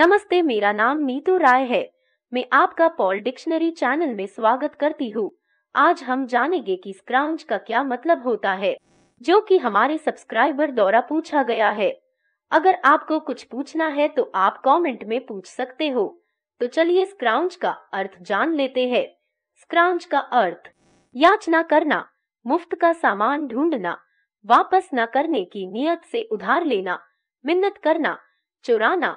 नमस्ते मेरा नाम नीतू राय है मैं आपका पॉल डिक्शनरी चैनल में स्वागत करती हूँ आज हम जानेंगे कि स्क्राउंज का क्या मतलब होता है जो कि हमारे सब्सक्राइबर द्वारा पूछा गया है अगर आपको कुछ पूछना है तो आप कमेंट में पूछ सकते हो तो चलिए स्क्राउंज का अर्थ जान लेते हैं स्क्राउंज का अर्थ याचना करना मुफ्त का सामान ढूंढना वापस न करने की नियत से उधार लेना मिन्नत करना चुराना